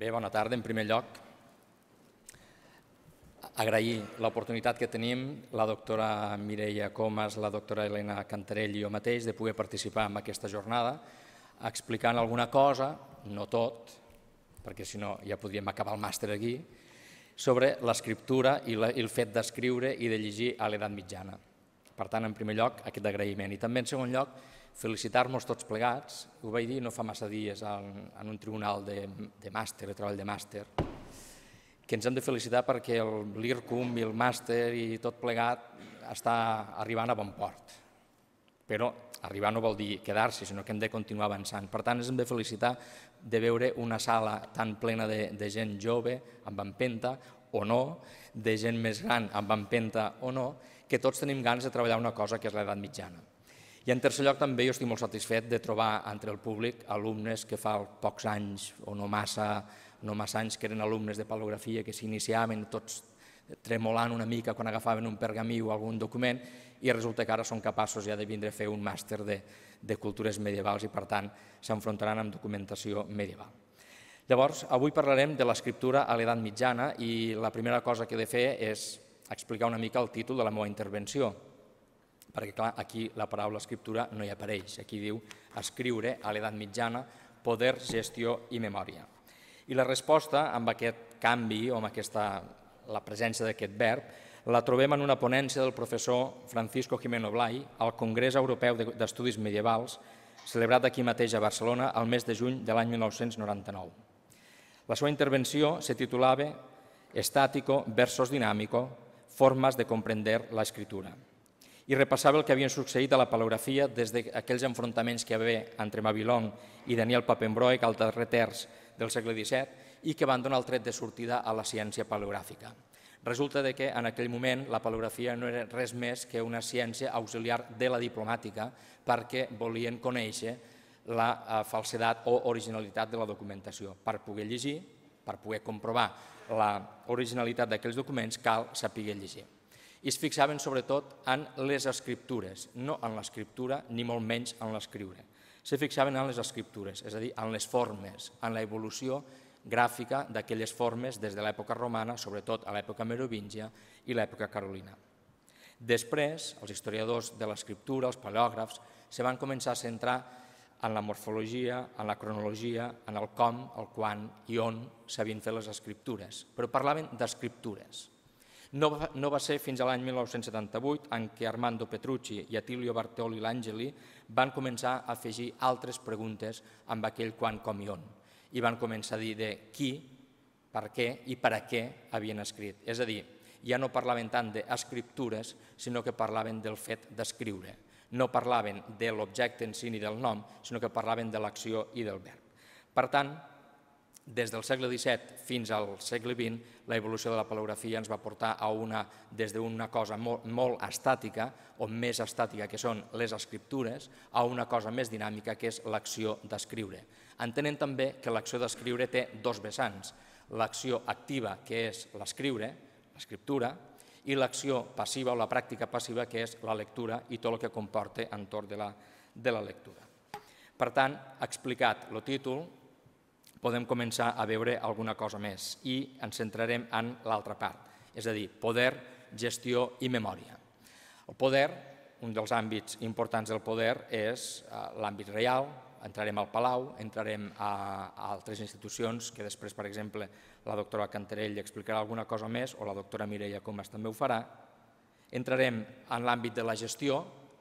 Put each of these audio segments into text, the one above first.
Bé, bona tarda. En primer lloc, agrair l'oportunitat que tenim la doctora Mireia Comas, la doctora Elena Cantarell i jo mateix de poder participar en aquesta jornada explicant alguna cosa, no tot, perquè si no ja podríem acabar el màster aquí, sobre l'escriptura i, i el fet d'escriure i de llegir a l'edat mitjana. Per tant, en primer lloc, aquest agraïment. I també, en segon lloc, felicitar-nos tots plegats. Ho vaig dir no fa massa dies en, en un tribunal de, de màster, de treball de màster, que ens hem de felicitar perquè el l'IRCUM i el màster i tot plegat està arribant a bon port. Però arribar no vol dir quedar se sinó que hem de continuar avançant. Per tant, ens hem de felicitar de veure una sala tan plena de, de gent jove, amb empenta o no, de gent més gran, amb empenta o no, que tots tenim ganes de treballar una cosa que és l'edat mitjana. I en tercer lloc també jo estic molt satisfet de trobar entre el públic alumnes que fa pocs anys o no massa, no massa anys que eren alumnes de paleografia que s'iniciaven tots tremolant una mica quan agafaven un pergamí o algun document i resulta que ara són capaços ja de vindre a fer un màster de, de cultures medievals i per tant s'enfrontaran amb documentació medieval. Llavors, avui parlarem de l'escriptura a l'edat mitjana i la primera cosa que he de fer és explicar una mica el títol de la meva intervenció, perquè clar, aquí la paraula escriptura no hi apareix. Aquí diu escriure a l'edat mitjana, poder, gestió i memòria. I la resposta amb aquest canvi o amb aquesta, la presència d'aquest verb la trobem en una ponència del professor Francisco Jimeno Blay al Congrés Europeu d'Estudis Medievals, celebrat aquí mateix a Barcelona el mes de juny de l'any 1999. La seva intervenció se titulava Estàtico versus dinàmico, formes de comprender la escritura» i repassava el que havien succeït a la paleografia des d'aquells enfrontaments que hi havia haver entre Mabilon i Daniel Papembroic al darrer terç del segle XVII i que van donar el tret de sortida a la ciència paleogràfica. Resulta de que en aquell moment la paleografia no era res més que una ciència auxiliar de la diplomàtica perquè volien conèixer la eh, falsedat o originalitat de la documentació. Per poder llegir, per poder comprovar l'originalitat d'aquells documents, cal saber llegir i es fixaven sobretot en les escriptures, no en l'escriptura ni molt menys en l'escriure. Se fixaven en les escriptures, és a dir, en les formes, en la evolució gràfica d'aquelles formes des de l'època romana, sobretot a l'època merovingia i l'època carolina. Després, els historiadors de l'escriptura, els paleògrafs, se van començar a centrar en la morfologia, en la cronologia, en el com, el quan i on s'havien fet les escriptures, però parlaven d'escriptures. No va, no va ser fins a l'any 1978 en què Armando Petrucci i Attilio Bartoli L'Angeli van començar a afegir altres preguntes amb aquell quan, com i on. I van començar a dir de qui, per què i per a què havien escrit. És a dir, ja no parlaven tant d'escriptures, sinó que parlaven del fet d'escriure. No parlaven de l'objecte en si ni del nom, sinó que parlaven de l'acció i del verb. Per tant, des del segle XVII fins al segle XX, la evolució de la paleografia ens va portar a una, des d'una cosa molt, molt estàtica, o més estàtica que són les escriptures, a una cosa més dinàmica que és l'acció d'escriure. Entenent també que l'acció d'escriure té dos vessants, l'acció activa que és l'escriure, l'escriptura, i l'acció passiva o la pràctica passiva que és la lectura i tot el que comporta entorn de la, de la lectura. Per tant, explicat el títol, podem començar a veure alguna cosa més i ens centrarem en l'altra part, és a dir, poder, gestió i memòria. El poder, un dels àmbits importants del poder és eh, l'àmbit real, entrarem al Palau, entrarem a, altres institucions que després, per exemple, la doctora Cantarell explicarà alguna cosa més o la doctora Mireia Comas també ho farà. Entrarem en l'àmbit de la gestió,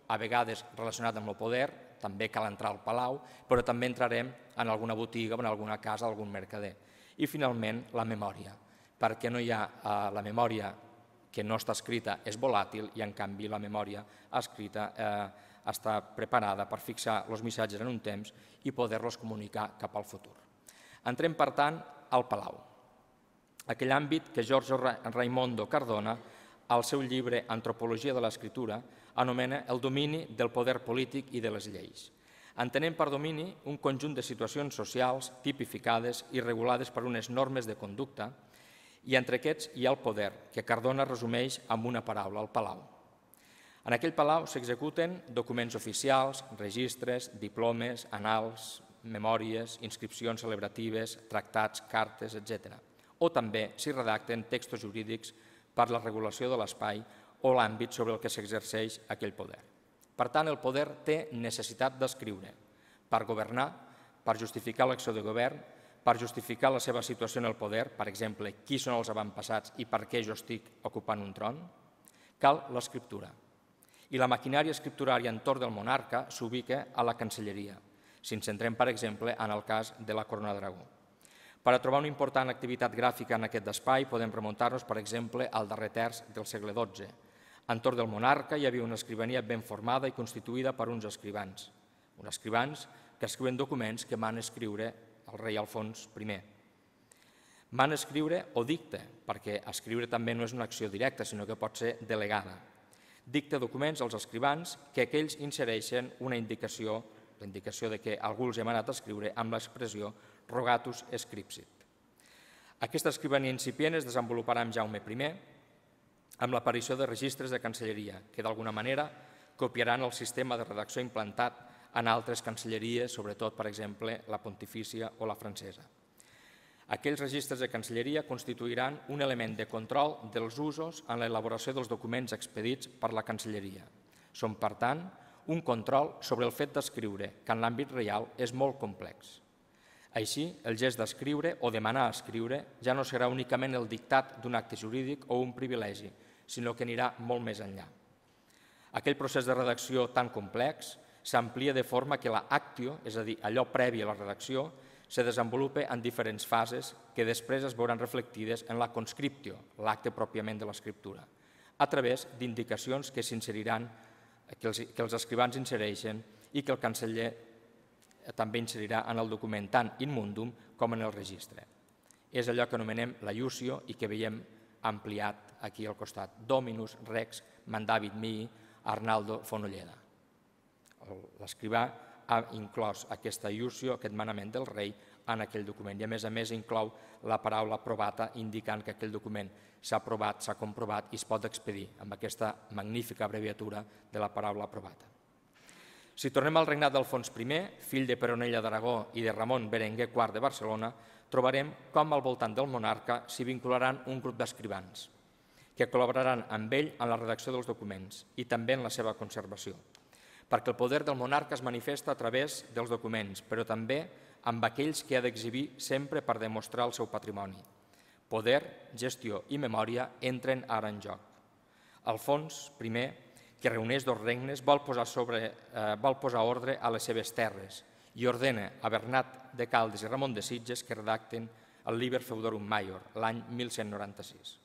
a vegades relacionat amb el poder, també cal entrar al Palau, però també entrarem en alguna botiga en alguna casa algun mercader. I finalment, la memòria, perquè no hi ha eh, la memòria que no està escrita és volàtil i en canvi la memòria escrita eh, està preparada per fixar els missatges en un temps i poder-los comunicar cap al futur. Entrem, per tant, al Palau, aquell àmbit que Giorgio Raimondo Cardona al seu llibre Antropologia de l'escritura, anomena el domini del poder polític i de les lleis entenem per domini un conjunt de situacions socials tipificades i regulades per unes normes de conducta i entre aquests hi ha el poder, que Cardona resumeix amb una paraula, el palau. En aquell palau s'executen documents oficials, registres, diplomes, anals, memòries, inscripcions celebratives, tractats, cartes, etc. O també s'hi redacten textos jurídics per la regulació de l'espai o l'àmbit sobre el que s'exerceix aquell poder. Per tant, el poder té necessitat d'escriure per governar, per justificar l'acció de govern, per justificar la seva situació en el poder, per exemple, qui són els avantpassats i per què jo estic ocupant un tron, cal l'escriptura. I la maquinària escripturària entorn del monarca s'ubica a la cancelleria, si ens centrem, per exemple, en el cas de la Corona Dragó. Per a trobar una important activitat gràfica en aquest espai podem remuntar-nos, per exemple, al darrer terç del segle XII, Entorn del monarca hi havia una escrivania ben formada i constituïda per uns escrivans, uns escrivans que escriuen documents que van escriure el rei Alfons I. Man escriure o dicta, perquè escriure també no és una acció directa, sinó que pot ser delegada. Dicta documents als escrivans que aquells insereixen una indicació, la indicació de que algú els ha manat a escriure amb l'expressió rogatus scripsit. Aquesta escrivania incipient es desenvoluparà amb Jaume I, amb l'aparició de registres de cancelleria, que d'alguna manera copiaran el sistema de redacció implantat en altres cancelleries, sobretot, per exemple, la pontifícia o la francesa. Aquells registres de cancelleria constituiran un element de control dels usos en l'elaboració dels documents expedits per la cancelleria. Són, per tant, un control sobre el fet d'escriure, que en l'àmbit real és molt complex. Així, el gest d'escriure o demanar escriure ja no serà únicament el dictat d'un acte jurídic o un privilegi, sinó que anirà molt més enllà. Aquell procés de redacció tan complex s'amplia de forma que la actio, és a dir, allò previ a la redacció, se desenvolupa en diferents fases que després es veuran reflectides en la conscriptio, l'acte pròpiament de l'escriptura, a través d'indicacions que s'inseriran, que, els, que els escrivans insereixen i que el canceller també inserirà en el document tant in mundum com en el registre. És allò que anomenem la iusio i que veiem ampliat aquí al costat. Dominus, Rex, Mandavit Mi, Arnaldo, Fonolleda. L'escrivà ha inclòs aquesta iusió, aquest manament del rei, en aquell document. I a més a més inclou la paraula aprovata indicant que aquell document s'ha aprovat, s'ha comprovat i es pot expedir amb aquesta magnífica abreviatura de la paraula aprovata. Si tornem al regnat d'Alfons I, fill de Peronella d'Aragó i de Ramon Berenguer IV de Barcelona, trobarem com al voltant del monarca s'hi vincularan un grup d'escrivans que col·laboraran amb ell en la redacció dels documents i també en la seva conservació, perquè el poder del monarca es manifesta a través dels documents, però també amb aquells que ha d'exhibir sempre per demostrar el seu patrimoni. Poder, gestió i memòria entren ara en joc. Alfons primer, que reuneix dos regnes, vol posar, sobre, eh, vol posar ordre a les seves terres, i ordena a Bernat de Caldes i Ramon de Sitges que redacten el Liber Feudorum Maior, l'any 1196.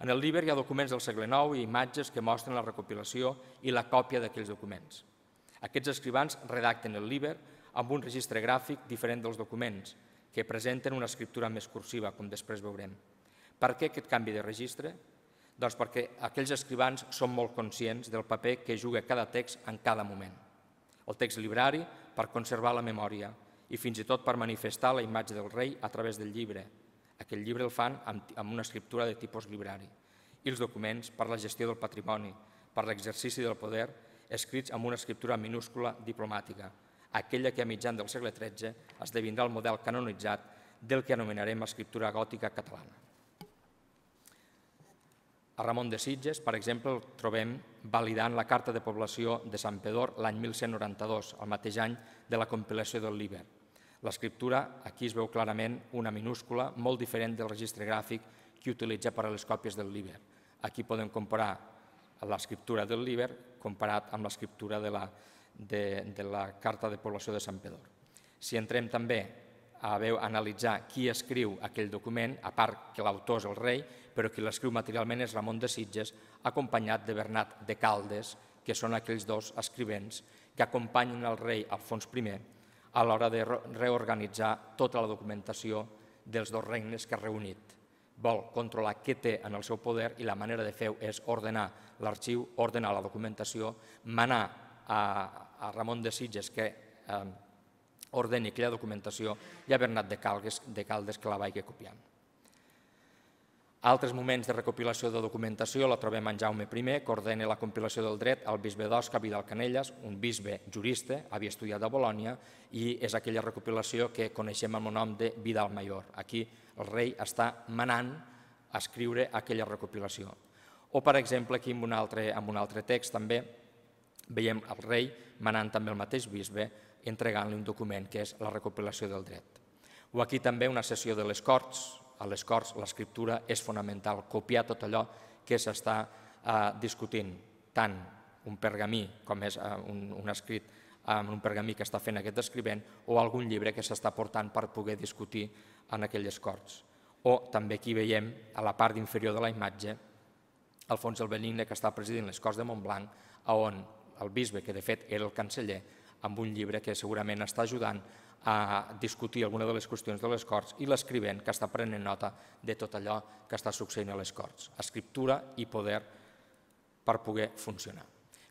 En el Liber hi ha documents del segle IX i imatges que mostren la recopilació i la còpia d'aquells documents. Aquests escrivans redacten el Liber amb un registre gràfic diferent dels documents, que presenten una escriptura més cursiva, com després veurem. Per què aquest canvi de registre? Doncs perquè aquells escrivans són molt conscients del paper que juga cada text en cada moment. El text librari per conservar la memòria i fins i tot per manifestar la imatge del rei a través del llibre. Aquest llibre el fan amb, una escriptura de tipus librari. I els documents per la gestió del patrimoni, per l'exercici del poder, escrits amb una escriptura minúscula diplomàtica, aquella que a mitjan del segle XIII esdevindrà el model canonitzat del que anomenarem escriptura gòtica catalana. A Ramon de Sitges, per exemple, el trobem validant la Carta de Població de Sant Pedor l'any 1192, el mateix any de la compilació del Liber. L'escriptura, aquí es veu clarament una minúscula, molt diferent del registre gràfic que utilitza per a les còpies del Liber. Aquí podem comparar l'escriptura del Liber comparat amb l'escriptura de, de, de la Carta de Població de Sant Pedor. Si entrem també a veu, analitzar qui escriu aquell document, a part que l'autor és el rei, però qui l'escriu materialment és Ramon de Sitges, acompanyat de Bernat de Caldes, que són aquells dos escrivents que acompanyen el rei Alfons I a l'hora de reorganitzar tota la documentació dels dos regnes que ha reunit. Vol controlar què té en el seu poder i la manera de fer és ordenar l'arxiu, ordenar la documentació, manar a, a Ramon de Sitges que eh, ordeni aquella documentació i a Bernat de Caldes, de Caldes que la vaig copiant. Altres moments de recopilació de documentació la trobem en Jaume I, que ordena la compilació del dret al bisbe d'Osca Vidal Canelles, un bisbe jurista, havia estudiat a Bolònia, i és aquella recopilació que coneixem amb el nom de Vidal Major. Aquí el rei està manant a escriure aquella recopilació. O, per exemple, aquí en un altre, en un altre text també veiem el rei manant també el mateix bisbe entregant-li un document que és la recopilació del dret. O aquí també una sessió de les Corts. A les Corts l'escriptura és fonamental, copiar tot allò que s'està eh, discutint, tant un pergamí com és eh, un, un escrit amb un pergamí que està fent aquest escrivent o algun llibre que s'està portant per poder discutir en aquelles corts. O també aquí veiem, a la part inferior de la imatge, Alfons el Benigne, que està presidint les Corts de Montblanc, a on el bisbe, que de fet era el canceller, amb un llibre que segurament està ajudant a discutir alguna de les qüestions de les Corts i l'escrivent que està prenent nota de tot allò que està succeint a les Corts. Escriptura i poder per poder funcionar.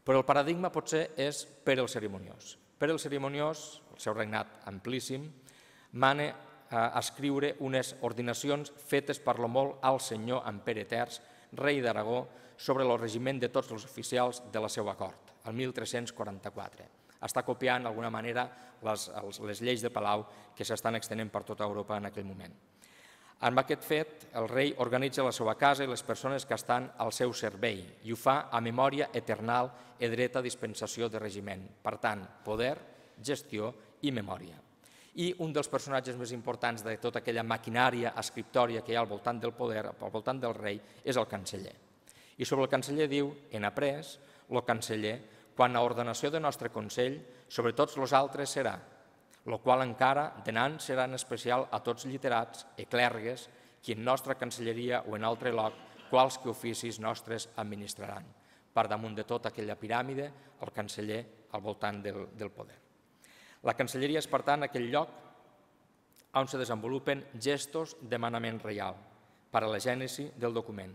Però el paradigma potser és per el cerimoniós. Per el cerimoniós, el seu regnat amplíssim, mane a eh, escriure unes ordinacions fetes per lo molt al senyor en Pere rei d'Aragó, sobre el regiment de tots els oficials de la seva cort, el 1344 està copiant d'alguna manera les, les lleis de Palau que s'estan extenent per tota Europa en aquell moment. Amb aquest fet, el rei organitza la seva casa i les persones que estan al seu servei i ho fa a memòria eternal i dreta dispensació de regiment. Per tant, poder, gestió i memòria. I un dels personatges més importants de tota aquella maquinària escriptòria que hi ha al voltant del poder, al voltant del rei, és el canceller. I sobre el canceller diu, en après, el canceller quan ordenació del nostre Consell sobre tots els altres serà, el qual encara denant serà en especial a tots literats i clergues qui en nostra cancelleria o en altre lloc quals que oficis nostres administraran. Per damunt de tota aquella piràmide, el canceller al voltant del, del poder. La cancelleria és, per tant, aquell lloc on se desenvolupen gestos de manament reial per a la gènesi del document.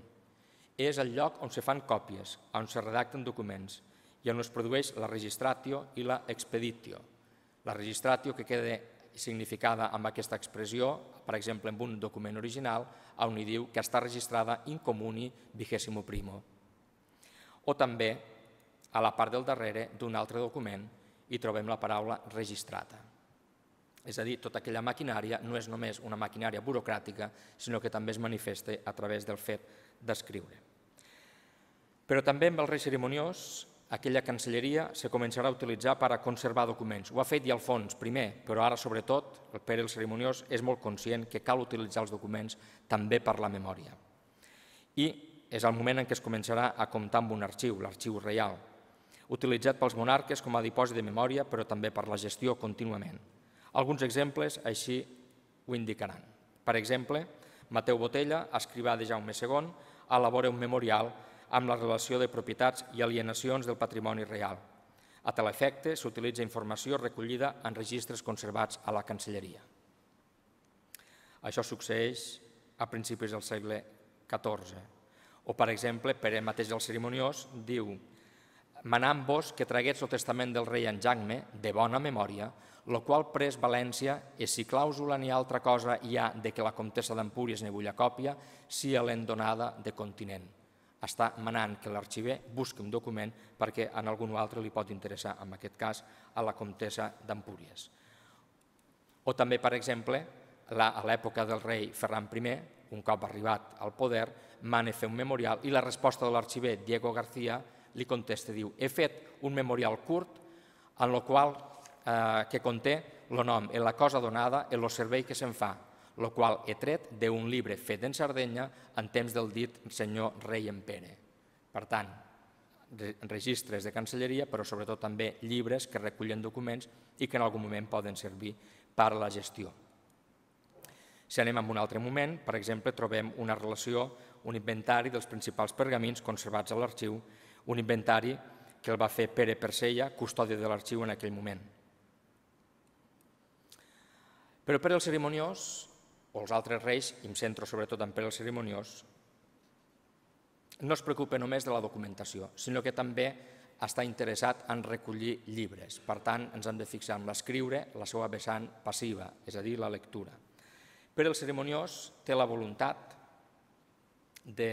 És el lloc on se fan còpies, on se redacten documents, i on es produeix la registratio i la expeditio. La registratio que queda significada amb aquesta expressió, per exemple, en un document original, on hi diu que està registrada in comuni vigésimo primo. O també, a la part del darrere d'un altre document, hi trobem la paraula registrata. És a dir, tota aquella maquinària no és només una maquinària burocràtica, sinó que també es manifesta a través del fet d'escriure. Però també amb el rei cerimoniós aquella cancelleria se començarà a utilitzar per a conservar documents. Ho ha fet i al fons primer, però ara sobretot el Pere el Cerimoniós és molt conscient que cal utilitzar els documents també per la memòria. I és el moment en què es començarà a comptar amb un arxiu, l'arxiu reial, utilitzat pels monarques com a dipòsit de memòria, però també per la gestió contínuament. Alguns exemples així ho indicaran. Per exemple, Mateu Botella, escrivà de Jaume II, elabora un memorial amb la relació de propietats i alienacions del patrimoni real. A tal efecte, s'utilitza informació recollida en registres conservats a la Cancelleria. Això succeeix a principis del segle XIV. O, per exemple, per mateix el cerimoniós diu «Manant-vos que traguets el testament del rei en Jaume, de bona memòria, el qual pres València, i e si clàusula ni altra cosa hi ha de que la comtessa d'Empúries ne vulla còpia, sia l'endonada de continent» està manant que l'arxiver busqui un document perquè en algun altre li pot interessar, en aquest cas, a la comtessa d'Empúries. O també, per exemple, a l'època del rei Ferran I, un cop arribat al poder, mane fer un memorial i la resposta de l'arxiver Diego García li contesta, diu, he fet un memorial curt en el qual eh, que conté el nom, la cosa donada, el servei que se'n fa, lo qual he tret d'un llibre fet en Sardenya en temps del dit senyor rei en Pere. Per tant, registres de cancelleria, però sobretot també llibres que recullen documents i que en algun moment poden servir per a la gestió. Si anem a un altre moment, per exemple, trobem una relació, un inventari dels principals pergamins conservats a l'arxiu, un inventari que el va fer Pere Persella, custòdia de l'arxiu en aquell moment. Però per al Cerimoniós o els altres reis, i em centro sobretot en Pere el Cerimoniós, no es preocupa només de la documentació, sinó que també està interessat en recollir llibres. Per tant, ens hem de fixar en l'escriure, la seva vessant passiva, és a dir, la lectura. Pere el Cerimoniós té la voluntat de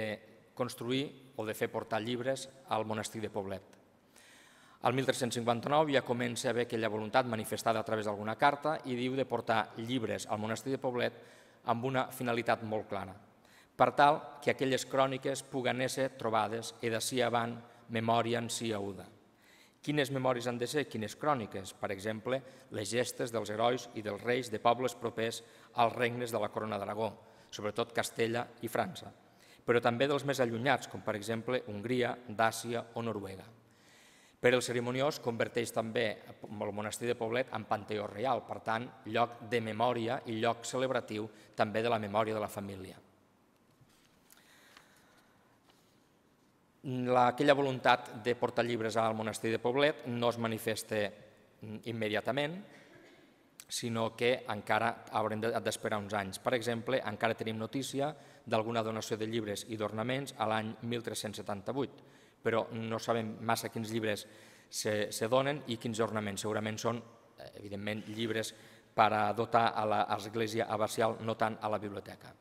construir o de fer portar llibres al monestir de Poblet. El 1359 ja comença a haver aquella voluntat manifestada a través d'alguna carta i diu de portar llibres al monestir de Poblet amb una finalitat molt clara, per tal que aquelles cròniques puguen ser trobades i de si avant memòria en si auda. Quines memòries han de ser? Quines cròniques? Per exemple, les gestes dels herois i dels reis de pobles propers als regnes de la Corona d'Aragó, sobretot Castella i França, però també dels més allunyats, com per exemple Hongria, Dàcia o Noruega. Pere el Cerimoniós converteix també el monestir de Poblet en panteó real, per tant, lloc de memòria i lloc celebratiu també de la memòria de la família. La, aquella voluntat de portar llibres al monestir de Poblet no es manifesta immediatament, sinó que encara haurem d'esperar uns anys. Per exemple, encara tenim notícia d'alguna donació de llibres i d'ornaments a l'any 1378, però no sabem massa quins llibres se, se donen i quins ornaments. Segurament són, eh, evidentment, llibres per a dotar a l'església abacial, no tant a la biblioteca.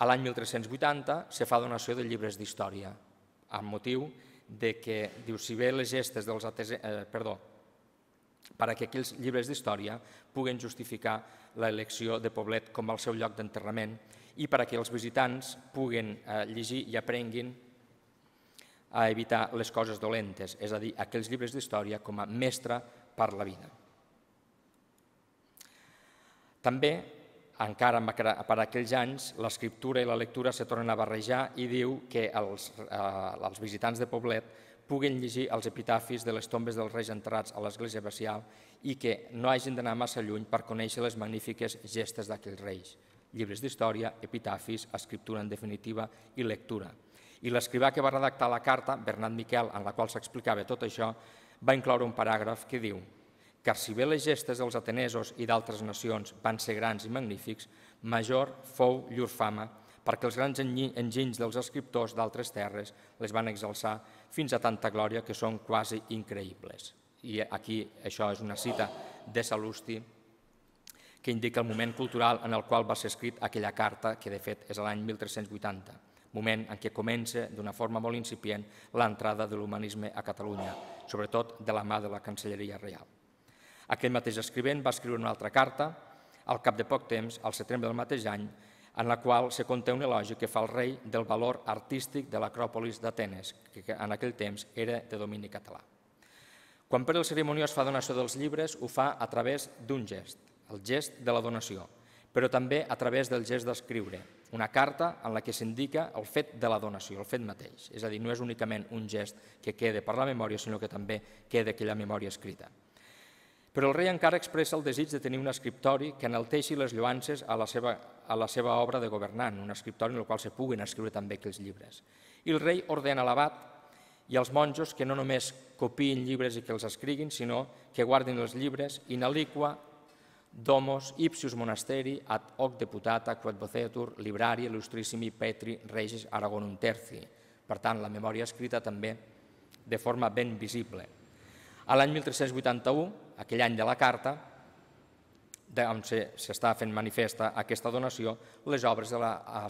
A l'any 1380 se fa donació de llibres d'història, amb motiu de que, diu, si bé les gestes dels ates... Eh, perdó, per a que aquells llibres d'història puguen justificar l'elecció de Poblet com el seu lloc d'enterrament i per a que els visitants puguen eh, llegir i aprenguin a evitar les coses dolentes, és a dir, aquells llibres d'història com a mestre per la vida. També, encara per aquells anys, l'escriptura i la lectura se tornen a barrejar i diu que els, eh, els visitants de Poblet puguin llegir els epitafis de les tombes dels reis enterrats a l'església Bacial i que no hagin d'anar massa lluny per conèixer les magnífiques gestes d'aquells reis. Llibres d'història, epitafis, escriptura en definitiva i lectura. I l'escrivà que va redactar la carta, Bernat Miquel, en la qual s'explicava tot això, va incloure un paràgraf que diu car si bé les gestes dels atenesos i d'altres nacions van ser grans i magnífics, major fou llur fama perquè els grans enginys dels escriptors d'altres terres les van exalçar fins a tanta glòria que són quasi increïbles. I aquí això és una cita de Salusti que indica el moment cultural en el qual va ser escrit aquella carta, que de fet és l'any 1380 moment en què comença d'una forma molt incipient l'entrada de l'humanisme a Catalunya, sobretot de la mà de la Cancelleria Real. Aquell mateix escrivent va escriure una altra carta, al cap de poc temps, al setembre del mateix any, en la qual se conté un elogi que fa el rei del valor artístic de l'acròpolis d'Atenes, que en aquell temps era de domini català. Quan per el Cerimoniós fa donació dels llibres, ho fa a través d'un gest, el gest de la donació, però també a través del gest d'escriure, una carta en la que s'indica el fet de la donació, el fet mateix. És a dir, no és únicament un gest que quede per la memòria, sinó que també queda aquella memòria escrita. Però el rei encara expressa el desig de tenir un escriptori que enalteixi les lloances a la seva, a la seva obra de governant, un escriptori en el qual se puguin escriure també aquells llibres. I el rei ordena l'abat i als monjos que no només copiïn llibres i que els escriguin, sinó que guardin els llibres, i n'aliqua domos, ipsius monasteri, ad hoc deputata, quod vocetur, librari, illustrissimi, petri, regis, aragonum terci. Per tant, la memòria escrita també de forma ben visible. A l'any 1381, aquell any de la carta, on s'està fent manifesta aquesta donació, les obres de la,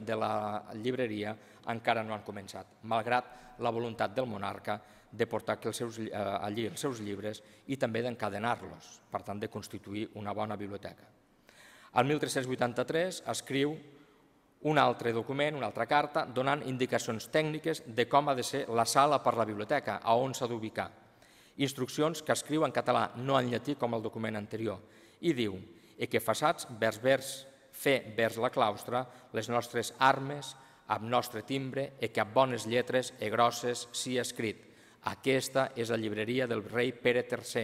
de la llibreria encara no han començat, malgrat la voluntat del monarca de portar els seus, eh, allí els seus llibres i també d'encadenar-los, per tant, de constituir una bona biblioteca. El 1383 escriu un altre document, una altra carta, donant indicacions tècniques de com ha de ser la sala per la biblioteca, a on s'ha d'ubicar. Instruccions que escriu en català, no en llatí com el document anterior. I diu, e que façats vers vers fer vers la claustra les nostres armes, amb nostre timbre, e que amb bones lletres e grosses s'hi ha escrit, aquesta és la llibreria del rei Pere III,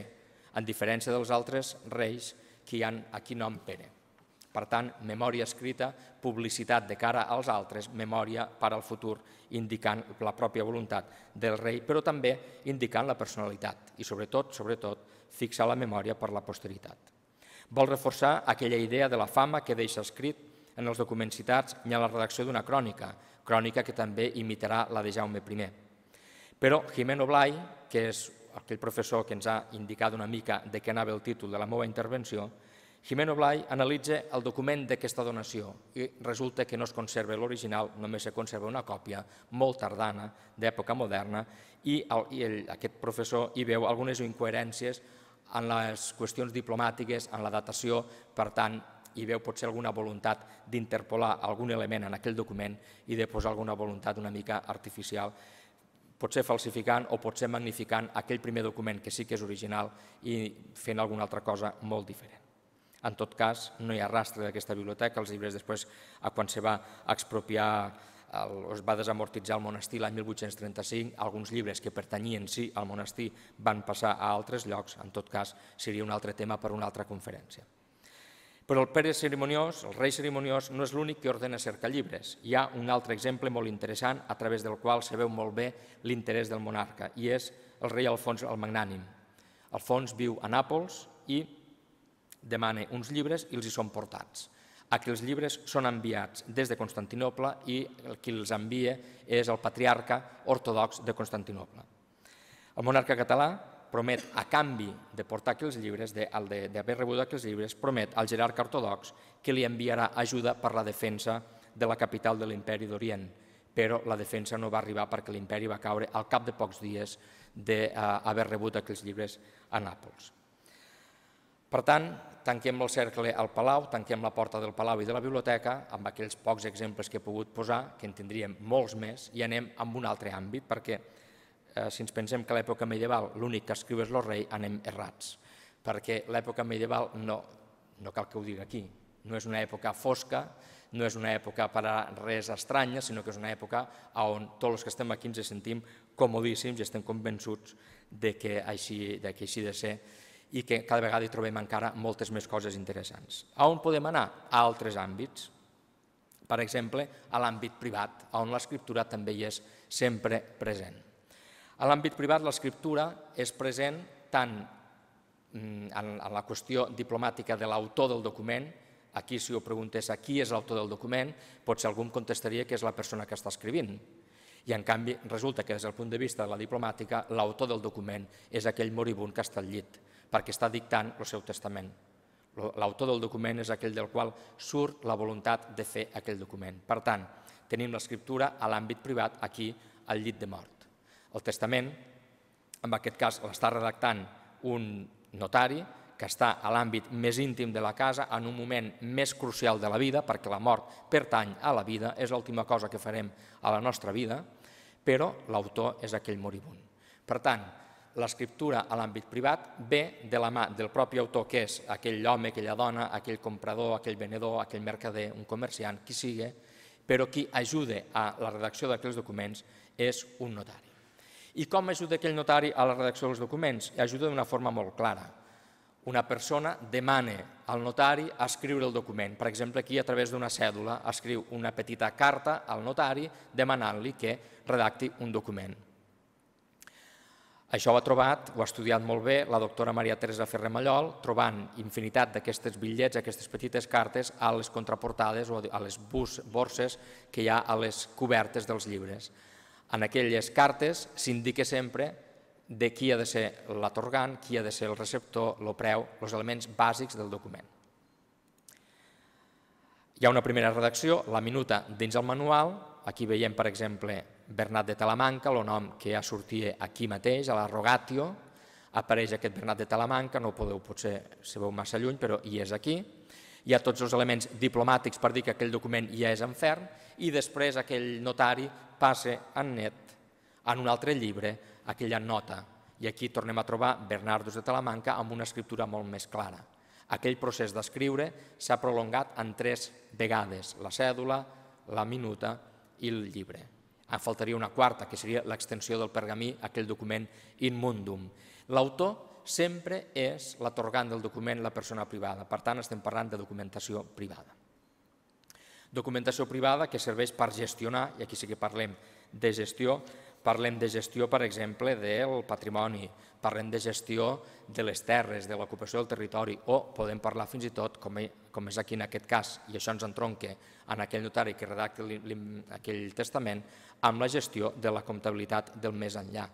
en diferència dels altres reis que hi han aquí nom Pere. Per tant, memòria escrita, publicitat de cara als altres, memòria per al futur, indicant la pròpia voluntat del rei, però també indicant la personalitat i, sobretot, sobretot, fixar la memòria per la posteritat. Vol reforçar aquella idea de la fama que deixa escrit en els documents citats i en la redacció d'una crònica, crònica que també imitarà la de Jaume I. Però Jimeno Blay, que és aquell professor que ens ha indicat una mica de què anava el títol de la meva intervenció, Jimeno Blay analitza el document d'aquesta donació i resulta que no es conserva l'original, només se conserva una còpia molt tardana, d'època moderna, i, el, i el, aquest professor hi veu algunes incoherències en les qüestions diplomàtiques, en la datació, per tant, hi veu potser alguna voluntat d'interpolar algun element en aquell document i de posar alguna voluntat una mica artificial potser falsificant o potser magnificant aquell primer document que sí que és original i fent alguna altra cosa molt diferent. En tot cas, no hi ha rastre d'aquesta biblioteca, els llibres després, quan se va expropiar el, es va desamortitzar el monestir l'any 1835, alguns llibres que pertanyien sí al monestir van passar a altres llocs, en tot cas seria un altre tema per una altra conferència. Però el Pere Cerimoniós, el rei cerimoniós, no és l'únic que ordena cerca llibres. Hi ha un altre exemple molt interessant a través del qual se veu molt bé l'interès del monarca, i és el rei Alfons el Magnànim. Alfons viu a Nàpols i demana uns llibres i els hi són portats. Aquells els llibres són enviats des de Constantinople i el qui els envia és el patriarca ortodox de Constantinople. El monarca català promet, a canvi de portar aquells llibres, d'haver rebut aquells llibres, promet al jerarca ortodox que li enviarà ajuda per la defensa de la capital de l'imperi d'Orient, però la defensa no va arribar perquè l'imperi va caure al cap de pocs dies d'haver eh, rebut aquells llibres a Nàpols. Per tant, tanquem el cercle al Palau, tanquem la porta del Palau i de la biblioteca, amb aquells pocs exemples que he pogut posar, que en tindríem molts més, i anem amb un altre àmbit, perquè Eh, si ens pensem que a l'època medieval l'únic que escriu és el rei, anem errats, perquè l'època medieval no, no cal que ho digui aquí, no és una època fosca, no és una època per a res estranya, sinó que és una època on tots els que estem aquí ens sentim comodíssims i estem convençuts de que així, de que així de ser i que cada vegada hi trobem encara moltes més coses interessants. A on podem anar? A altres àmbits. Per exemple, a l'àmbit privat, on l'escriptura també hi és sempre present. A l'àmbit privat, l'escriptura és present tant mm, en la qüestió diplomàtica de l'autor del document, aquí si ho preguntés a qui és l'autor del document, potser algú em contestaria que és la persona que està escrivint. I en canvi resulta que des del punt de vista de la diplomàtica l'autor del document és aquell moribund que està al llit perquè està dictant el seu testament. L'autor del document és aquell del qual surt la voluntat de fer aquell document. Per tant, tenim l'escriptura a l'àmbit privat aquí al llit de mort. El testament, en aquest cas, l'està redactant un notari que està a l'àmbit més íntim de la casa en un moment més crucial de la vida, perquè la mort pertany a la vida, és l'última cosa que farem a la nostra vida, però l'autor és aquell moribund. Per tant, l'escriptura a l'àmbit privat ve de la mà del propi autor, que és aquell home, aquella dona, aquell comprador, aquell venedor, aquell mercader, un comerciant, qui sigui, però qui ajuda a la redacció d'aquells documents és un notari. I com ajuda aquell notari a la redacció dels documents? Ajuda d'una forma molt clara. Una persona demana al notari a escriure el document. Per exemple, aquí a través d'una cèdula escriu una petita carta al notari demanant-li que redacti un document. Això ho ha trobat, ho ha estudiat molt bé, la doctora Maria Teresa Ferrer Mallol, trobant infinitat d'aquestes bitllets, aquestes petites cartes, a les contraportades o a les borses que hi ha a les cobertes dels llibres en aquelles cartes s'indica sempre de qui ha de ser l'atorgant, qui ha de ser el receptor, el preu, els elements bàsics del document. Hi ha una primera redacció, la minuta dins el manual, aquí veiem, per exemple, Bernat de Talamanca, el nom que ja sortia aquí mateix, a la Rogatio, apareix aquest Bernat de Talamanca, no ho podeu, potser se veu massa lluny, però hi és aquí. Hi ha tots els elements diplomàtics per dir que aquell document ja és en ferm i després aquell notari passa en net en un altre llibre aquella nota. I aquí tornem a trobar Bernardus de Talamanca amb una escriptura molt més clara. Aquell procés d'escriure s'ha prolongat en tres vegades, la cèdula, la minuta i el llibre. En faltaria una quarta, que seria l'extensió del pergamí, aquell document inmundum. L'autor sempre és l'atorgant del document la persona privada, per tant estem parlant de documentació privada. Documentació privada que serveix per gestionar, i aquí sí que parlem de gestió, parlem de gestió, per exemple, del patrimoni, parlem de gestió de les terres, de l'ocupació del territori, o podem parlar fins i tot, com, com és aquí en aquest cas, i això ens entronca en aquell notari que redacta aquell testament, amb la gestió de la comptabilitat del més enllà,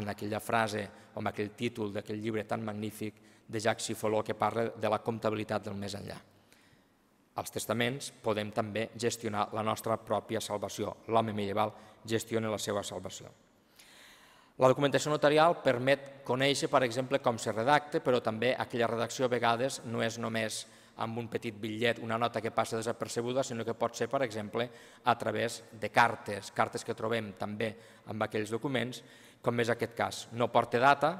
en aquella frase o en aquell títol d'aquell llibre tan magnífic de Jacques Sifoló que parla de la comptabilitat del més enllà als testaments podem també gestionar la nostra pròpia salvació. L'home medieval gestiona la seva salvació. La documentació notarial permet conèixer, per exemple, com se redacta, però també aquella redacció a vegades no és només amb un petit bitllet, una nota que passa desapercebuda, sinó que pot ser, per exemple, a través de cartes, cartes que trobem també amb aquells documents, com és aquest cas. No porta data,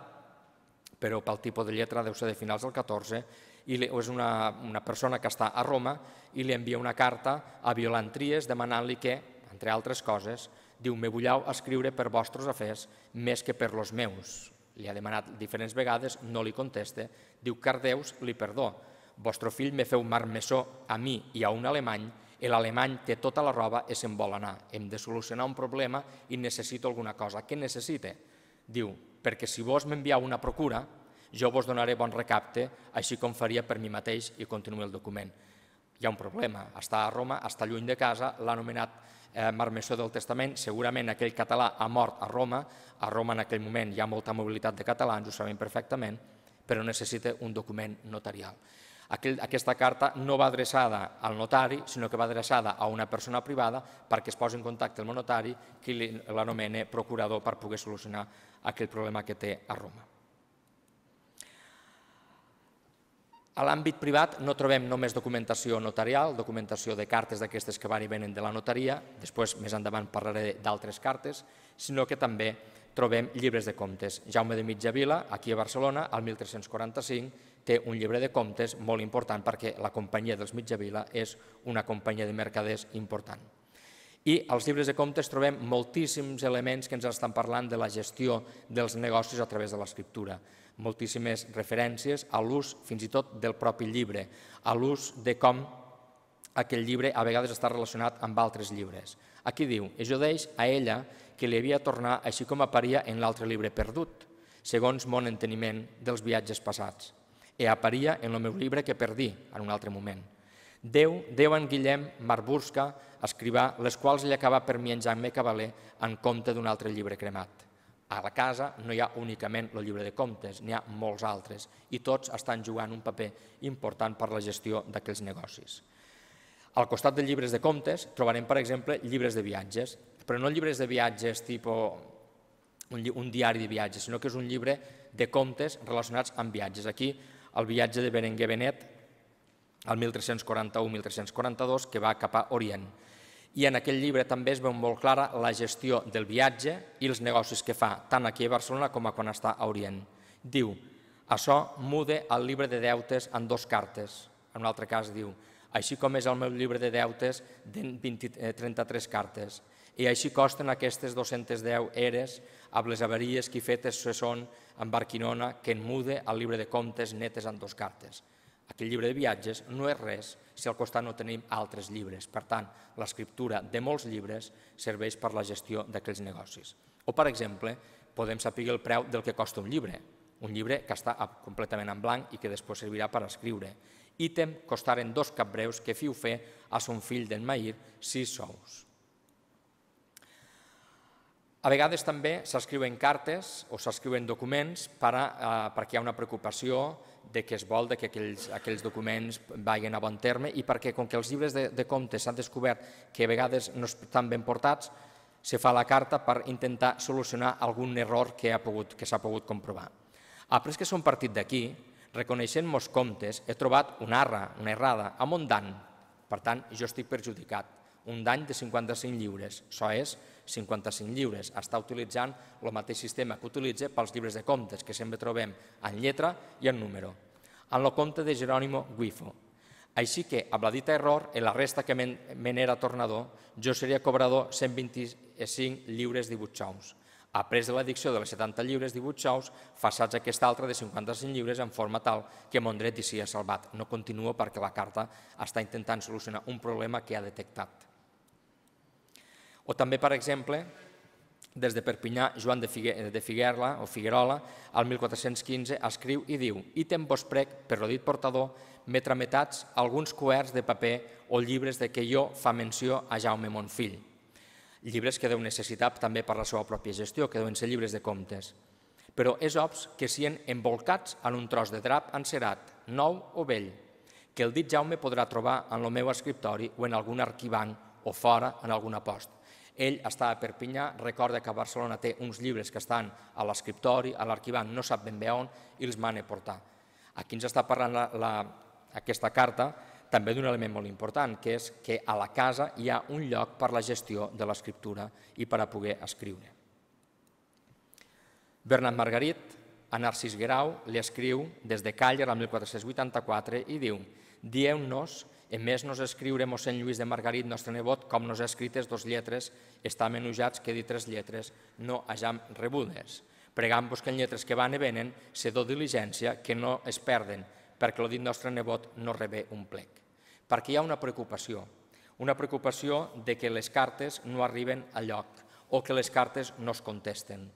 però pel tipus de lletra deu ser de finals del 14 i li, o és una, una persona que està a Roma i li envia una carta a Violant Tries demanant-li que, entre altres coses, diu, me vulleu escriure per vostres afers més que per los meus. Li ha demanat diferents vegades, no li contesta, diu, car Deus, li perdó, vostre fill me feu marmessó a mi i a un alemany, l'alemany té tota la roba i e se'n vol anar. Hem de solucionar un problema i necessito alguna cosa. Què necessite? Diu, perquè si vos m'enviau una procura, jo vos donaré bon recapte, així com faria per mi mateix i continuo el document. Hi ha un problema, està a Roma, està lluny de casa, l'ha nomenat eh, marmessor del testament, segurament aquell català ha mort a Roma, a Roma en aquell moment hi ha molta mobilitat de catalans, ho sabem perfectament, però necessita un document notarial. Aquell, aquesta carta no va adreçada al notari, sinó que va adreçada a una persona privada perquè es posi en contacte amb el notari que l'anomena procurador per poder solucionar aquell problema que té a Roma. A l'àmbit privat no trobem només documentació notarial, documentació de cartes d'aquestes que van i venen de la notaria, després més endavant parlaré d'altres cartes, sinó que també trobem llibres de comptes. Jaume de Mitjavila, aquí a Barcelona, al 1345, té un llibre de comptes molt important perquè la companyia dels Mitjavila és una companyia de mercaders important. I als llibres de comptes trobem moltíssims elements que ens estan parlant de la gestió dels negocis a través de l'escriptura moltíssimes referències a l'ús fins i tot del propi llibre, a l'ús de com aquell llibre a vegades està relacionat amb altres llibres. Aquí diu, es jodeix a ella que li havia tornar així com aparia en l'altre llibre perdut, segons mon enteniment dels viatges passats. E aparia en el meu llibre que perdí en un altre moment. Déu, Déu en Guillem Marburska, escrivà, les quals ell acaba per mi en Jaume Cavaler en compte d'un altre llibre cremat. A la casa no hi ha únicament el llibre de comptes, n'hi ha molts altres i tots estan jugant un paper important per la gestió d'aquells negocis. Al costat de llibres de comptes trobarem, per exemple, llibres de viatges, però no llibres de viatges tipus un, diari de viatges, sinó que és un llibre de comptes relacionats amb viatges. Aquí el viatge de Berenguer Benet al 1341-1342 que va cap a Orient i en aquell llibre també es veu molt clara la gestió del viatge i els negocis que fa, tant aquí a Barcelona com a quan està a Orient. Diu, això muda el llibre de deutes en dos cartes. En un altre cas diu, així com és el meu llibre de deutes den 33 eh, cartes. I així costen aquestes 210 eres amb les averies que fetes se són en Barquinona, que en muda el llibre de comptes netes en dos cartes. Aquell llibre de viatges no és res si al costat no tenim altres llibres. Per tant, l'escriptura de molts llibres serveix per la gestió d'aquells negocis. O, per exemple, podem saber el preu del que costa un llibre, un llibre que està completament en blanc i que després servirà per escriure. Ítem costaren dos capbreus que fiu fer a son fill d'en Maïr sis sous. A vegades també s'escriuen cartes o s'escriuen documents eh, perquè hi ha una preocupació de què es vol de que aquells, aquells documents vagin a bon terme i perquè com que els llibres de, de comptes s'han descobert que a vegades no estan ben portats, se fa la carta per intentar solucionar algun error que s'ha pogut, que pogut comprovar. Après ah, que som partit d'aquí, reconeixent molts comptes, he trobat una arra, una errada, amondant. Per tant, jo estic perjudicat un dany de 55 lliures. Això és 55 lliures. Està utilitzant el mateix sistema que utilitza pels llibres de comptes, que sempre trobem en lletra i en número. En el compte de Jerónimo Guifo. Així que, amb la dita error, en la resta que me n'era tornador, jo seria cobrador 125 lliures 18 xous. Après de l'addicció de les 70 lliures 18 xous, façats aquesta altra de 55 lliures en forma tal que Mondret i s'hi ha salvat. No continuo perquè la carta està intentant solucionar un problema que ha detectat. O també, per exemple, des de Perpinyà, Joan de, de Figuerla, o Figuerola, al 1415, escriu i diu «Item vos prec, per lo dit portador, m'he trametats alguns coerts de paper o llibres de què jo fa menció a Jaume Monfill». Llibres que deu necessitar també per la seva pròpia gestió, que deuen ser llibres de comptes. Però és obs que sien embolcats en un tros de drap encerat, nou o vell, que el dit Jaume podrà trobar en el meu escriptori o en algun arquivant o fora en alguna posta ell està a Perpinyà, recorda que a Barcelona té uns llibres que estan a l'escriptori, a l'arquivant, no sap ben bé on, i els mana portar. Aquí ens està parlant la, la, aquesta carta també d'un element molt important, que és que a la casa hi ha un lloc per la gestió de l'escriptura i per a poder escriure. Bernat Margarit, a Narcís Guerau, li escriu des de Càller, el 1484, i diu «Dieu-nos que en més, nos escriure mossèn Lluís de Margarit, nostre nebot, com nos ha escrites dos lletres, està menujats que di tres lletres, no hajam rebudes. Pregam-vos que en lletres que van i venen, se do diligència que no es perden, perquè el dit nostre nebot no rebé un plec. Perquè hi ha una preocupació, una preocupació de que les cartes no arriben a lloc o que les cartes no es contesten.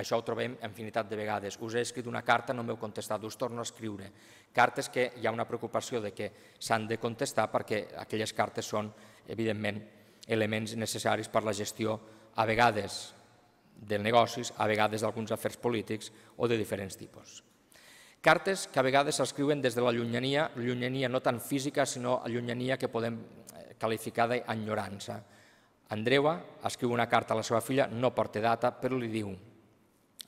Això ho trobem infinitat de vegades. Us he escrit una carta, no m'heu contestat, us torno a escriure. Cartes que hi ha una preocupació de que s'han de contestar perquè aquelles cartes són, evidentment, elements necessaris per a la gestió a vegades dels negocis, a vegades d'alguns afers polítics o de diferents tipus. Cartes que a vegades s'escriuen des de la llunyania, llunyania no tan física, sinó llunyania que podem eh, qualificar d'enyorança. Andreua escriu una carta a la seva filla, no porta data, però li diu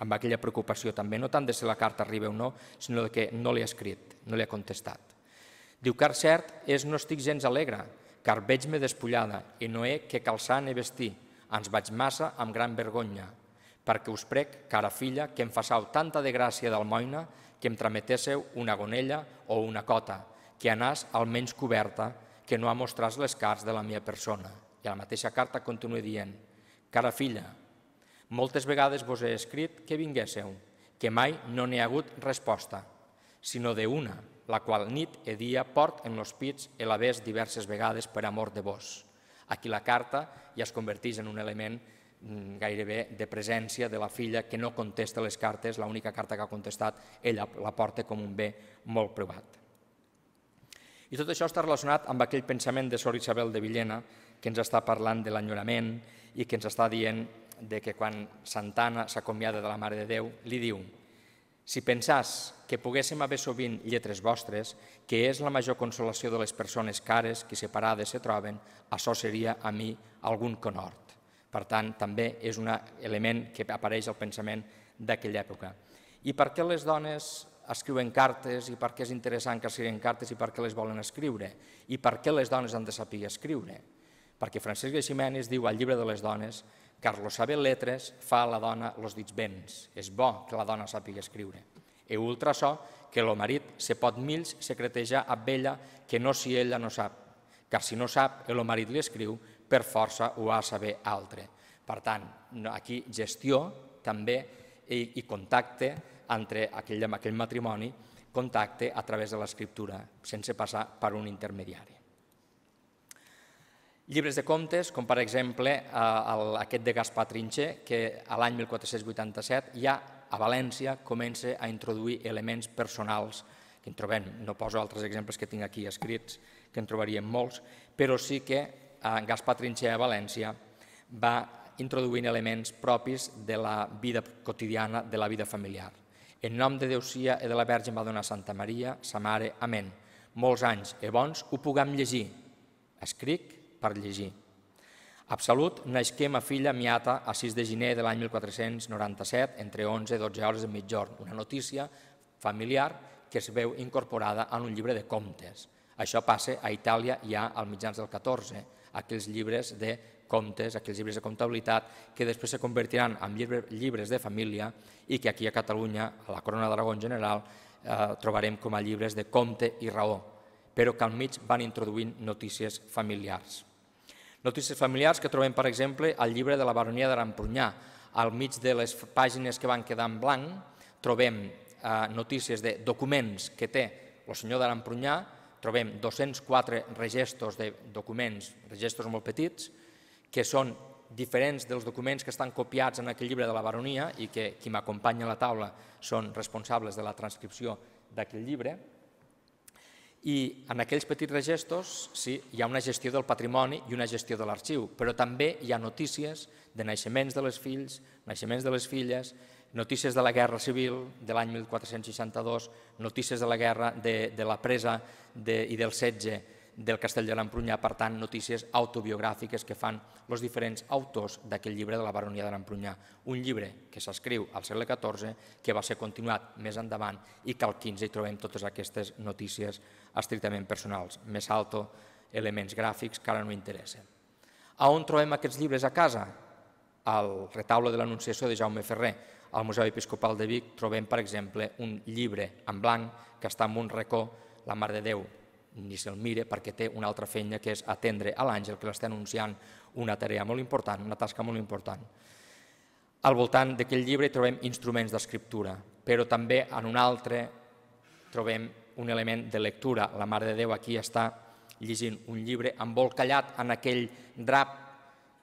amb aquella preocupació també, no tant de si la carta arriba o no, sinó que no li ha escrit, no li ha contestat. Diu, car cert és no estic gens alegre, car veig-me despullada i no he que calçar ni vestir. Ens vaig massa amb gran vergonya, perquè us prec, cara filla, que em façau tanta de gràcia d'almoina que em trametésseu una gonella o una cota, que anàs almenys coberta, que no ha mostrat les cars de la meva persona. I a la mateixa carta continua dient, cara filla, moltes vegades vos he escrit que vinguésseu, que mai no ha hagut resposta, sinó d'una, la qual nit i e dia port en els pits i e la ves diverses vegades per amor de vos. Aquí la carta ja es converteix en un element mm, gairebé de presència de la filla que no contesta les cartes, l'única carta que ha contestat, ella la porta com un bé molt privat. I tot això està relacionat amb aquell pensament de Sor Isabel de Villena que ens està parlant de l'enyorament i que ens està dient de que quan Santana s'acomiada de la Mare de Déu, li diu «Si pensàs que poguéssim haver sovint lletres vostres, que és la major consolació de les persones cares que separades se troben, això seria a mi algun conhort». Per tant, també és un element que apareix al pensament d'aquella època. I per què les dones escriuen cartes i per què és interessant que escriuen cartes i per què les volen escriure i per què les dones han de saber escriure. Perquè Francesc de diu al llibre de les dones Carlos sabe Letres fa a la dona los dits béns. És bo que la dona sàpiga escriure. E ultrasò que lo marit se pot mills secretejar amb ella que no si ella no sap, car si no sap, el marit li escriu, per força ho ha de saber altre. Per tant, aquí gestió també i, i contacte entre aquell, aquell matrimoni, contacte a través de l'escriptura, sense passar per un intermediari. Llibres de comptes, com per exemple eh, aquest de Gaspar Trinxer, que a l'any 1487 ja a València comença a introduir elements personals que en trobem, no poso altres exemples que tinc aquí escrits, que en trobaríem molts, però sí que en eh, Gaspar Trinxer a València va introduint elements propis de la vida quotidiana, de la vida familiar. En nom de Déu sia i de la Verge em va donar Santa Maria, sa mare, amén. Molts anys i e bons ho puguem llegir. Escric, per llegir. Absolut nasqué ma filla Miata a 6 de gener de l'any 1497, entre 11 i 12 hores de mitjorn, una notícia familiar que es veu incorporada en un llibre de comptes. Això passa a Itàlia ja al mitjans del 14, aquells llibres de comptes, aquells llibres de comptabilitat, que després se convertiran en llibres de família i que aquí a Catalunya, a la Corona d'Aragó en general, eh, trobarem com a llibres de compte i raó, però que al mig van introduint notícies familiars. Notícies familiars que trobem, per exemple, al llibre de la baronia de Rampunyà. Al mig de les pàgines que van quedar en blanc trobem eh, notícies de documents que té el senyor de Rampunyà, trobem 204 registres de documents, registres molt petits, que són diferents dels documents que estan copiats en aquell llibre de la baronia i que qui m'acompanya a la taula són responsables de la transcripció d'aquell llibre, i en aquells petits registres sí, hi ha una gestió del patrimoni i una gestió de l'arxiu, però també hi ha notícies de naixements de les fills, naixements de les filles, notícies de la Guerra Civil de l'any 1462, notícies de la guerra de, de la presa de, i del setge del Castell de l'Emprunyà, per tant, notícies autobiogràfiques que fan els diferents autors d'aquest llibre de la baronia de l'Emprunyà. Un llibre que s'escriu al segle XIV, que va ser continuat més endavant i que al XV hi trobem totes aquestes notícies estrictament personals. Més alto, elements gràfics que ara no interessen. A on trobem aquests llibres a casa? Al retaule de l'Anunciació de Jaume Ferrer. Al Museu Episcopal de Vic trobem, per exemple, un llibre en blanc que està en un racó, la Mare de Déu, ni se'l mire perquè té una altra feina que és atendre a l'àngel que l'està anunciant una tarea molt important, una tasca molt important. Al voltant d'aquest llibre trobem instruments d'escriptura, però també en un altre trobem un element de lectura. La Mare de Déu aquí està llegint un llibre embolcallat en aquell drap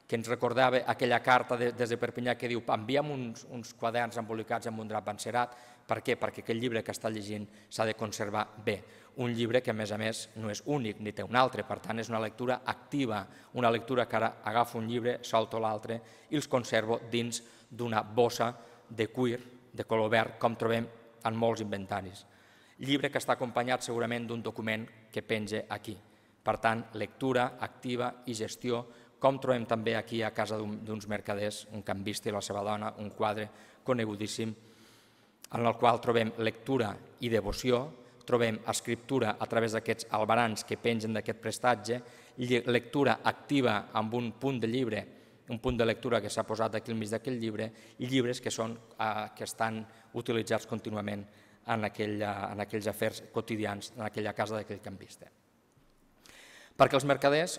que ens recordava aquella carta de, des de Perpinyà que diu enviem uns, uns quaderns embolicats amb un drap encerat. Per què? Perquè aquest llibre que està llegint s'ha de conservar bé un llibre que, a més a més, no és únic ni té un altre. Per tant, és una lectura activa, una lectura que ara agafo un llibre, solto l'altre i els conservo dins d'una bossa de cuir, de color verd, com trobem en molts inventaris. Llibre que està acompanyat segurament d'un document que penja aquí. Per tant, lectura activa i gestió, com trobem també aquí a casa d'uns mercaders, un canvista i la seva dona, un quadre conegudíssim, en el qual trobem lectura i devoció, trobem escriptura a través d'aquests albarans que pengen d'aquest prestatge, lectura activa amb un punt de llibre, un punt de lectura que s'ha posat aquí al mig d'aquest llibre, i llibres que, són, eh, que estan utilitzats contínuament en, aquella, en aquells afers quotidians, en aquella casa d'aquell campista. Perquè els mercaders,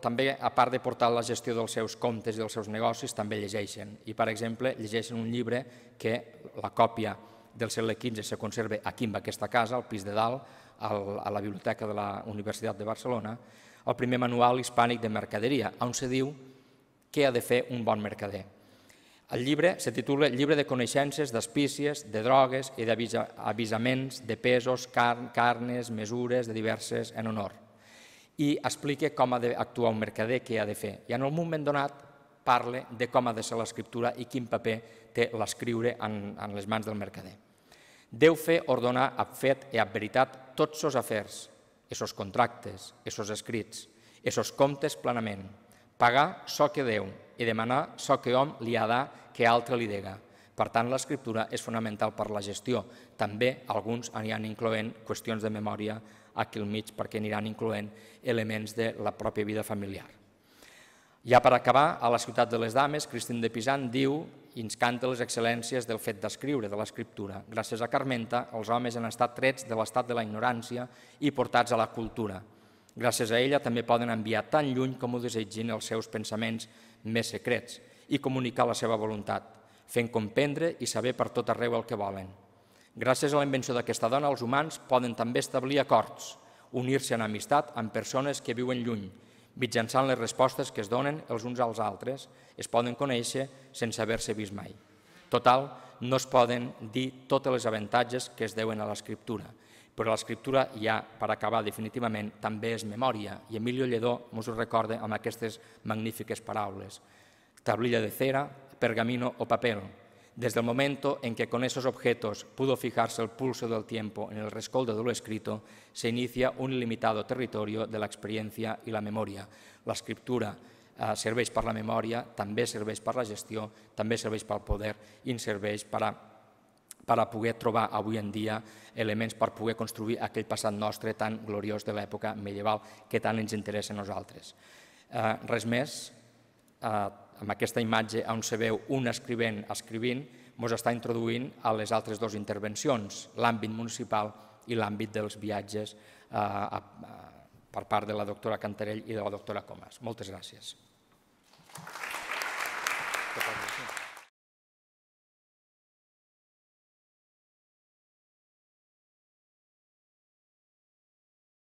també, a part de portar la gestió dels seus comptes i dels seus negocis, també llegeixen. I, per exemple, llegeixen un llibre que la còpia del segle XV se conserva aquí en aquesta casa, al pis de dalt, a la Biblioteca de la Universitat de Barcelona, el primer manual hispànic de mercaderia, on se diu què ha de fer un bon mercader. El llibre se titula Llibre de coneixences d'espícies, de drogues i d'avisaments de pesos, carnes, mesures de diverses en honor i explica com ha d'actuar un mercader, què ha de fer. I en el moment donat parla de com ha de ser l'escriptura i quin paper té l'escriure en, en les mans del mercader. Déu fer ordonar ab fet e a veritat tots els afers, e contractes, e escrits, e comptes planament. Pagar so que Déu i e demanar so que hom li ha de que altre li dega. Per tant, l'escriptura és fonamental per la gestió. També alguns aniran incloent qüestions de memòria aquí al mig perquè aniran incloent elements de la pròpia vida familiar. Ja per acabar, a la ciutat de les Dames, Cristín de Pisan diu i ens canta les excel·lències del fet d'escriure, de l'escriptura. Gràcies a Carmenta, els homes han estat trets de l'estat de la ignorància i portats a la cultura. Gràcies a ella també poden enviar tan lluny com ho desitgin els seus pensaments més secrets i comunicar la seva voluntat, fent comprendre i saber per tot arreu el que volen. Gràcies a la invenció d'aquesta dona, els humans poden també establir acords, unir-se en amistat amb persones que viuen lluny Mitjançant les respostes que es donen els uns als altres, es poden conèixer sense haver-se vist mai. Total, no es poden dir totes les avantatges que es deuen a l'escriptura, però l'escriptura ja, per acabar definitivament, també és memòria, i Emilio Lledó ens ho recorda amb aquestes magnífiques paraules. Tablilla de cera, pergamino o paper, Desde el momento en que con esos objetos pudo fijarse el pulso del tiempo en el rescoldo de lo escrito, se inicia un ilimitado territorio de la experiencia i la memòria. La eh, serveix per la memòria, també serveix per la gestió, també serveix pel poder i serveix per a per a poder trobar avui en dia elements per poder construir aquell passat nostre tan gloriós de l'època medieval que tant ens interessa a nosaltres. Eh, res més, eh, amb aquesta imatge on se veu un escrivent escrivint, ens està introduint a les altres dues intervencions, l'àmbit municipal i l'àmbit dels viatges eh, a, per part de la doctora Cantarell i de la doctora Comas. Moltes gràcies. Gràcies.